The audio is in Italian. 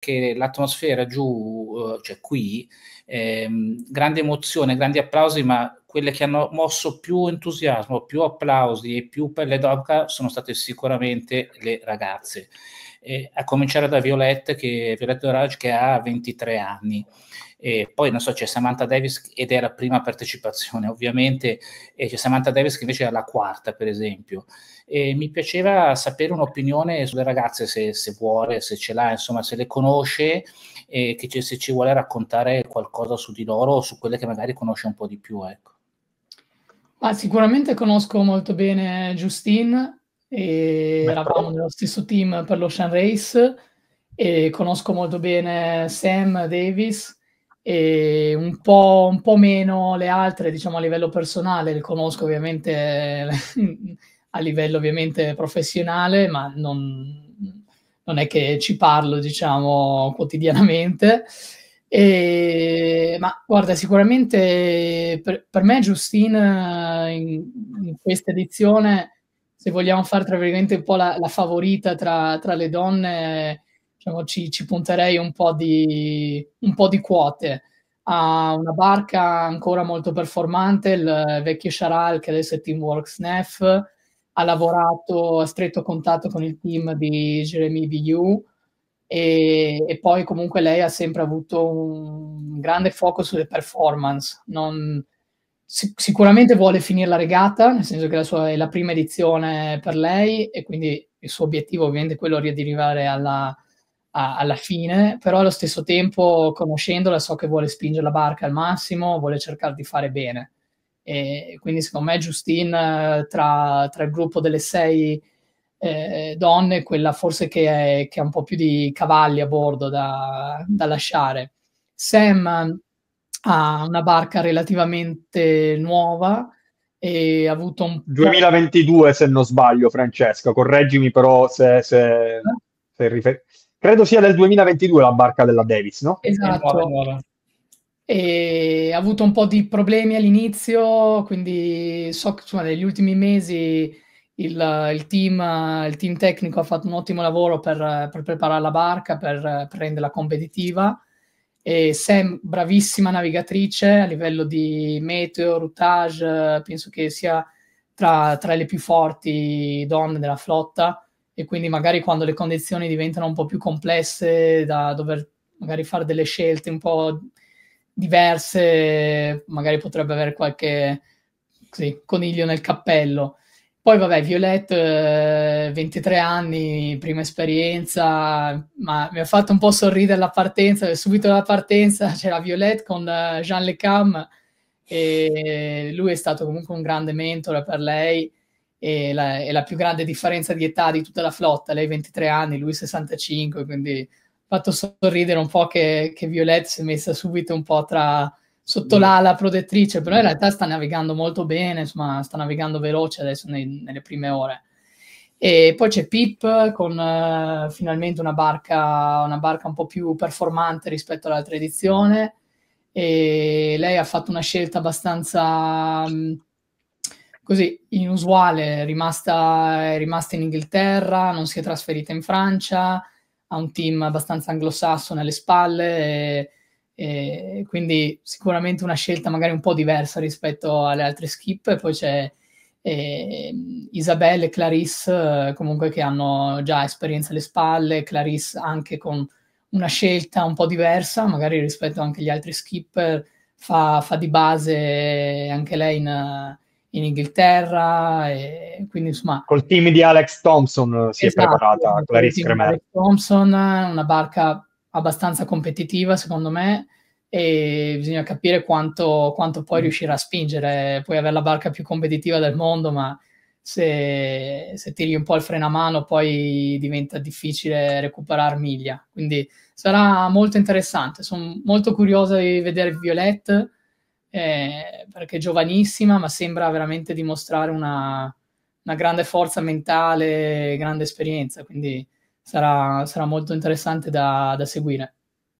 che l'atmosfera giù, eh, cioè qui, ehm, grande emozione, grandi applausi, ma quelle che hanno mosso più entusiasmo, più applausi e più pelle d'oca sono state sicuramente le ragazze eh, a cominciare da Violette, che, Violette Orage che ha 23 anni. E poi non so, c'è Samantha Davis ed è la prima partecipazione, ovviamente, e c'è Samantha Davis che invece è la quarta, per esempio. E mi piaceva sapere un'opinione sulle ragazze, se, se vuole, se ce l'ha, insomma, se le conosce e che se ci vuole raccontare qualcosa su di loro o su quelle che magari conosce un po' di più. Ecco. Ah, sicuramente conosco molto bene Justine, e Beh, eravamo però... nello stesso team per l'Ocean Race e conosco molto bene Sam Davis e un po', un po meno le altre, diciamo a livello personale, le conosco ovviamente a livello ovviamente professionale, ma non, non è che ci parlo, diciamo, quotidianamente. E, ma guarda, sicuramente per, per me Justine eh, in, in questa edizione se vogliamo fare tra virgolette un po' la, la favorita tra, tra, le donne, diciamo, ci, ci, punterei un po, di, un po' di quote. Ha una barca ancora molto performante, il vecchio Charal che adesso è Teamworks NEF, ha lavorato a stretto contatto con il team di Jeremy Biu e, e, poi comunque lei ha sempre avuto un grande focus sulle performance, non, sic- sicuramente vuole finire la regata, nel senso che la sua è la prima edizione per lei e quindi il suo obiettivo ovviamente è quello di arrivare alla, a, alla fine, però allo stesso tempo conoscendola so che vuole spingere la barca al massimo, vuole cercare di fare bene. E quindi secondo me Justine eh, tra, tra il gruppo delle sei eh, donne, quella forse che, che, ha un po' più di cavalli a bordo da, da lasciare. Sam ha una barca relativamente nuova e ha avuto un... 2022 se non sbaglio Francesco, correggimi però se... se, se rifer... Credo sia del 2022 la barca della Davis, no? Esatto. E ha avuto un po' di problemi all'inizio, quindi so che insomma, negli ultimi mesi il, il, team, il team tecnico ha fatto un ottimo lavoro per, per preparare la barca, per, per renderla competitiva e Sam, bravissima navigatrice a livello di meteo, routage, penso che sia tra, tra le più forti donne della flotta e quindi magari quando le condizioni diventano un po' più complesse da dover magari fare delle scelte un po' diverse, magari potrebbe avere qualche sì, coniglio nel cappello. Poi vabbè, Violette, 23 eh, anni, prima esperienza, ma mi ha fatto un po' sorridere la partenza, subito la partenza c'era Violette con eh, Jean Lecam e lui è stato comunque un grande mentore per lei e la, è la più grande differenza di età di tutta la flotta, lei 23 anni, lui 65, quindi ha fatto sorridere un po' che, che Violette si è messa subito un po' tra sotto l'ala mm. protettrice, però in realtà sta navigando molto bene, insomma, sta navigando veloce adesso nei, nelle prime ore. E poi c'è Pip con uh, finalmente una barca, una barca un po' più performante rispetto all'altra edizione. E lei ha fatto una scelta abbastanza um, così inusuale, è rimasta, è rimasta in Inghilterra, non si è trasferita in Francia, ha un team abbastanza anglosassone alle spalle. E, e quindi sicuramente una scelta magari un po' diversa rispetto alle altre skip. poi c'è eh, Isabelle e Clarisse eh, comunque che hanno già esperienza alle spalle, Clarisse anche con una scelta un po' diversa, magari rispetto anche agli altri skipper, fa, fa di base anche lei in, eh, in Inghilterra, quindi insomma... Col team di Alex Thompson si esatto, è preparata Clarisse Cremer. Thompson, una barca abbastanza competitiva, secondo me, e bisogna capire quanto, quanto poi mm. riuscirà a spingere. Puoi avere la barca più competitiva del mondo, ma se, se tiri un po' il freno a mano, poi diventa difficile recuperare miglia. Quindi sarà molto interessante. Sono molto curiosa di vedere Violette. Eh, perché è giovanissima, ma sembra veramente dimostrare una, una grande forza mentale, grande esperienza. Quindi sarà, sarà molto interessante da, da seguire.